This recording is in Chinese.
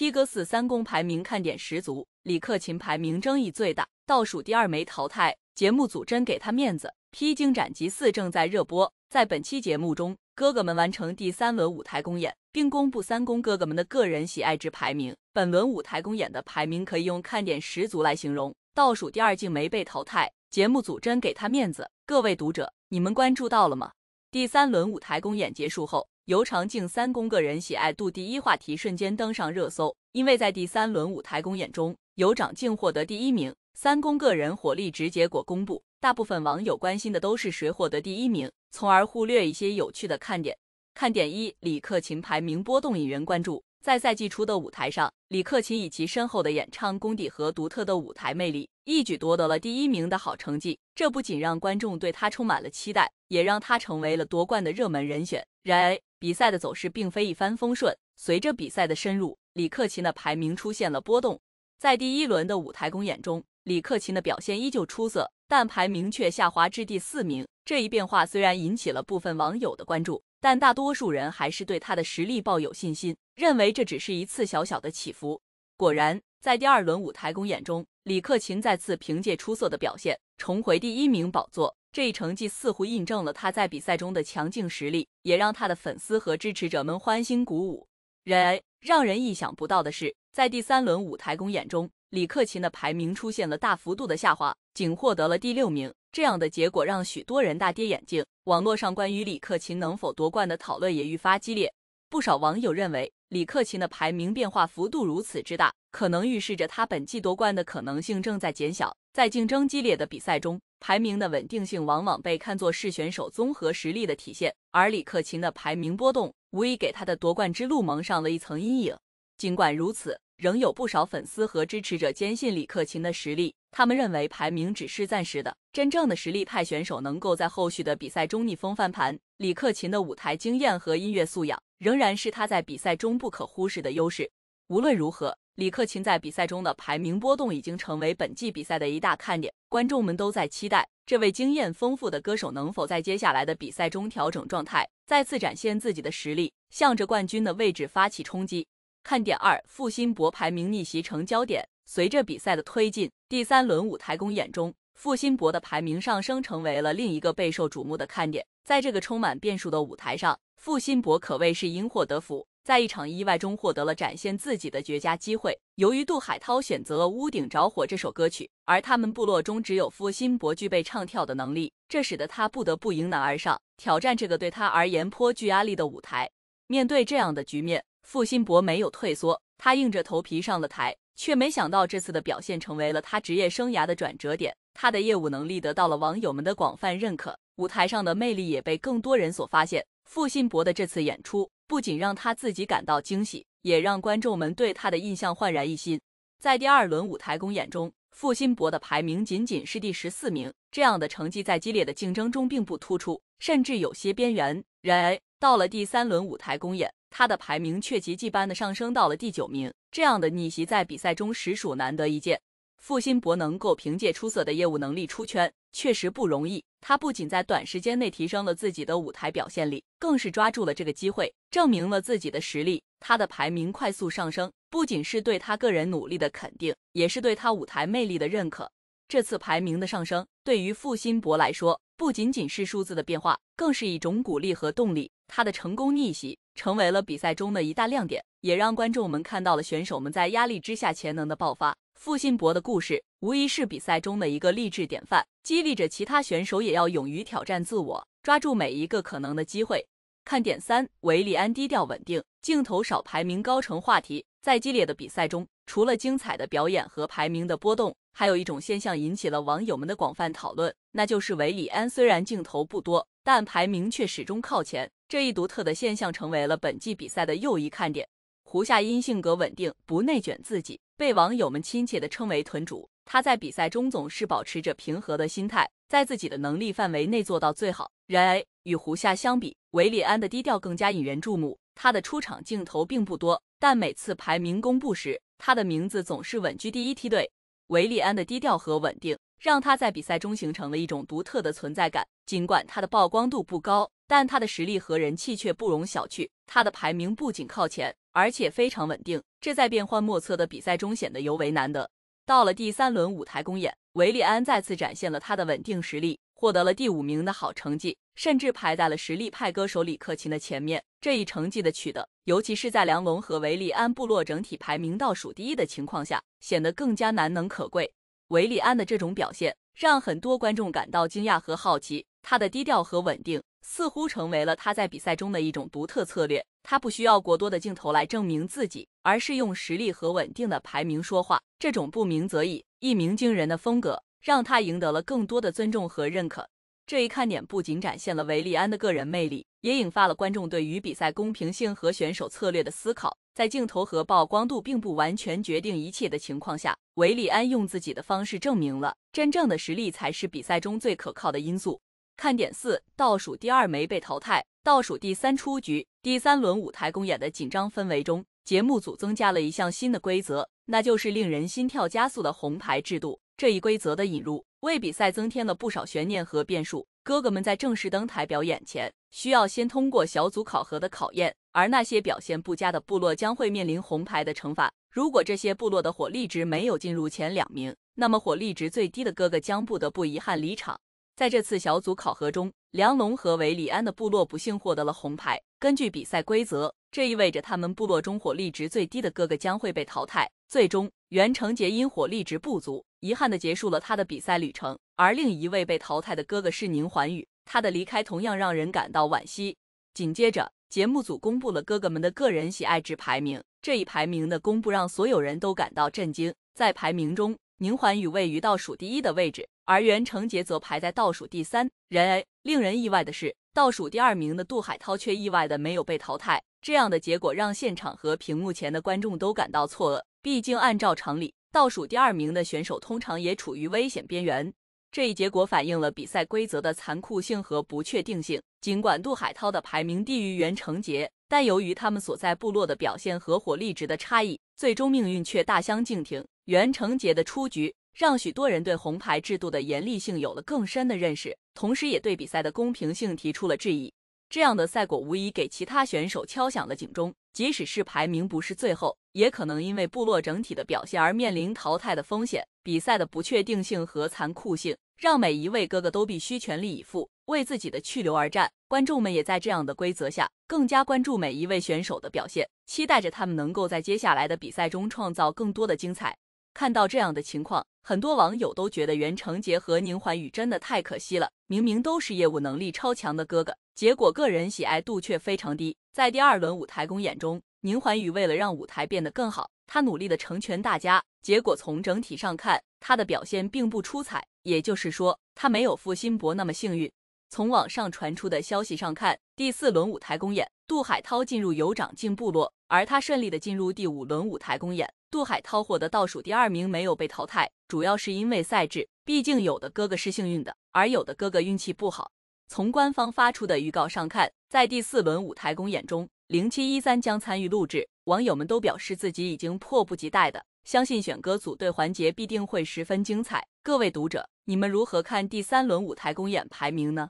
披哥四三公排名看点十足，李克勤排名争议最大，倒数第二没淘汰，节目组真给他面子。披荆斩棘四正在热播，在本期节目中，哥哥们完成第三轮舞台公演，并公布三公哥哥们的个人喜爱值排名。本轮舞台公演的排名可以用“看点十足”来形容，倒数第二竟没被淘汰，节目组真给他面子。各位读者，你们关注到了吗？第三轮舞台公演结束后。尤长靖三公个人喜爱度第一话题瞬间登上热搜，因为在第三轮舞台公演中，尤长靖获得第一名，三公个人火力值结果公布，大部分网友关心的都是谁获得第一名，从而忽略一些有趣的看点。看点一：李克勤排名波动引人关注。在赛季初的舞台上，李克勤以其深厚的演唱功底和独特的舞台魅力，一举夺得了第一名的好成绩，这不仅让观众对他充满了期待，也让他成为了夺冠的热门人选。然而，比赛的走势并非一帆风顺。随着比赛的深入，李克勤的排名出现了波动。在第一轮的舞台公演中，李克勤的表现依旧出色，但排名却下滑至第四名。这一变化虽然引起了部分网友的关注，但大多数人还是对他的实力抱有信心，认为这只是一次小小的起伏。果然，在第二轮舞台公演中，李克勤再次凭借出色的表现重回第一名宝座。这一成绩似乎印证了他在比赛中的强劲实力，也让他的粉丝和支持者们欢欣鼓舞。然而，让人意想不到的是，在第三轮舞台公演中，李克勤的排名出现了大幅度的下滑，仅获得了第六名。这样的结果让许多人大跌眼镜，网络上关于李克勤能否夺冠的讨论也愈发激烈。不少网友认为。李克勤的排名变化幅度如此之大，可能预示着他本季夺冠的可能性正在减小。在竞争激烈的比赛中，排名的稳定性往往被看作是选手综合实力的体现，而李克勤的排名波动无疑给他的夺冠之路蒙上了一层阴影。尽管如此，仍有不少粉丝和支持者坚信李克勤的实力。他们认为排名只是暂时的，真正的实力派选手能够在后续的比赛中逆风翻盘。李克勤的舞台经验和音乐素养。仍然是他在比赛中不可忽视的优势。无论如何，李克勤在比赛中的排名波动已经成为本季比赛的一大看点。观众们都在期待这位经验丰富的歌手能否在接下来的比赛中调整状态，再次展现自己的实力，向着冠军的位置发起冲击。看点二：傅辛博排名逆袭成焦点。随着比赛的推进，第三轮舞台公演中，傅辛博的排名上升成为了另一个备受瞩目的看点。在这个充满变数的舞台上，付辛博可谓是因祸得福，在一场意外中获得了展现自己的绝佳机会。由于杜海涛选择了《屋顶着火》这首歌曲，而他们部落中只有付辛博具备唱跳的能力，这使得他不得不迎难而上，挑战这个对他而言颇具压力的舞台。面对这样的局面，付辛博没有退缩，他硬着头皮上了台，却没想到这次的表现成为了他职业生涯的转折点。他的业务能力得到了网友们的广泛认可，舞台上的魅力也被更多人所发现。付辛博的这次演出不仅让他自己感到惊喜，也让观众们对他的印象焕然一新。在第二轮舞台公演中，付辛博的排名仅仅是第十四名，这样的成绩在激烈的竞争中并不突出，甚至有些边缘。然而，到了第三轮舞台公演，他的排名却奇迹般的上升到了第九名，这样的逆袭在比赛中实属难得一见。付辛博能够凭借出色的业务能力出圈，确实不容易。他不仅在短时间内提升了自己的舞台表现力，更是抓住了这个机会，证明了自己的实力。他的排名快速上升，不仅是对他个人努力的肯定，也是对他舞台魅力的认可。这次排名的上升，对于付辛博来说，不仅仅是数字的变化，更是一种鼓励和动力。他的成功逆袭成为了比赛中的一大亮点，也让观众们看到了选手们在压力之下潜能的爆发。傅辛博的故事无疑是比赛中的一个励志典范，激励着其他选手也要勇于挑战自我，抓住每一个可能的机会。看点三：维礼安低调稳定，镜头少，排名高成话题。在激烈的比赛中，除了精彩的表演和排名的波动，还有一种现象引起了网友们的广泛讨论，那就是维里安虽然镜头不多，但排名却始终靠前。这一独特的现象成为了本季比赛的又一看点。胡夏因性格稳定，不内卷自己。被网友们亲切的称为“屯主”，他在比赛中总是保持着平和的心态，在自己的能力范围内做到最好。然而，与胡夏相比，维礼安的低调更加引人注目。他的出场镜头并不多，但每次排名公布时，他的名字总是稳居第一梯队。维礼安的低调和稳定，让他在比赛中形成了一种独特的存在感。尽管他的曝光度不高，但他的实力和人气却不容小觑。他的排名不仅靠前。而且非常稳定，这在变幻莫测的比赛中显得尤为难得。到了第三轮舞台公演，维利安再次展现了他的稳定实力，获得了第五名的好成绩，甚至排在了实力派歌手李克勤的前面。这一成绩的取得，尤其是在梁龙和维利安部落整体排名倒数第一的情况下，显得更加难能可贵。维利安的这种表现让很多观众感到惊讶和好奇，他的低调和稳定。似乎成为了他在比赛中的一种独特策略。他不需要过多的镜头来证明自己，而是用实力和稳定的排名说话。这种不鸣则已，一鸣惊人的风格，让他赢得了更多的尊重和认可。这一看点不仅展现了维利安的个人魅力，也引发了观众对于比赛公平性和选手策略的思考。在镜头和曝光度并不完全决定一切的情况下，维利安用自己的方式证明了，真正的实力才是比赛中最可靠的因素。看点四：倒数第二没被淘汰，倒数第三出局。第三轮舞台公演的紧张氛围中，节目组增加了一项新的规则，那就是令人心跳加速的红牌制度。这一规则的引入，为比赛增添了不少悬念和变数。哥哥们在正式登台表演前，需要先通过小组考核的考验。而那些表现不佳的部落将会面临红牌的惩罚。如果这些部落的火力值没有进入前两名，那么火力值最低的哥哥将不得不遗憾离场。在这次小组考核中，梁龙和韦礼安的部落不幸获得了红牌。根据比赛规则，这意味着他们部落中火力值最低的哥哥将会被淘汰。最终，袁成杰因火力值不足，遗憾地结束了他的比赛旅程。而另一位被淘汰的哥哥是宁桓宇，他的离开同样让人感到惋惜。紧接着，节目组公布了哥哥们的个人喜爱值排名。这一排名的公布让所有人都感到震惊。在排名中，宁桓宇位于倒数第一的位置。而袁成杰则排在倒数第三。然而，令人意外的是，倒数第二名的杜海涛却意外的没有被淘汰。这样的结果让现场和屏幕前的观众都感到错愕。毕竟，按照常理，倒数第二名的选手通常也处于危险边缘。这一结果反映了比赛规则的残酷性和不确定性。尽管杜海涛的排名低于袁成杰，但由于他们所在部落的表现和火力值的差异，最终命运却大相径庭。袁成杰的出局。让许多人对红牌制度的严厉性有了更深的认识，同时也对比赛的公平性提出了质疑。这样的赛果无疑给其他选手敲响了警钟，即使是排名不是最后，也可能因为部落整体的表现而面临淘汰的风险。比赛的不确定性和残酷性让每一位哥哥都必须全力以赴，为自己的去留而战。观众们也在这样的规则下更加关注每一位选手的表现，期待着他们能够在接下来的比赛中创造更多的精彩。看到这样的情况，很多网友都觉得袁成杰和宁桓宇真的太可惜了。明明都是业务能力超强的哥哥，结果个人喜爱度却非常低。在第二轮舞台公演中，宁桓宇为了让舞台变得更好，他努力的成全大家，结果从整体上看，他的表现并不出彩。也就是说，他没有傅辛博那么幸运。从网上传出的消息上看，第四轮舞台公演，杜海涛进入有长进部落，而他顺利的进入第五轮舞台公演。杜海涛获得倒数第二名，没有被淘汰，主要是因为赛制。毕竟有的哥哥是幸运的，而有的哥哥运气不好。从官方发出的预告上看，在第四轮舞台公演中，零七一三将参与录制。网友们都表示自己已经迫不及待的，相信选歌组队环节必定会十分精彩。各位读者，你们如何看第三轮舞台公演排名呢？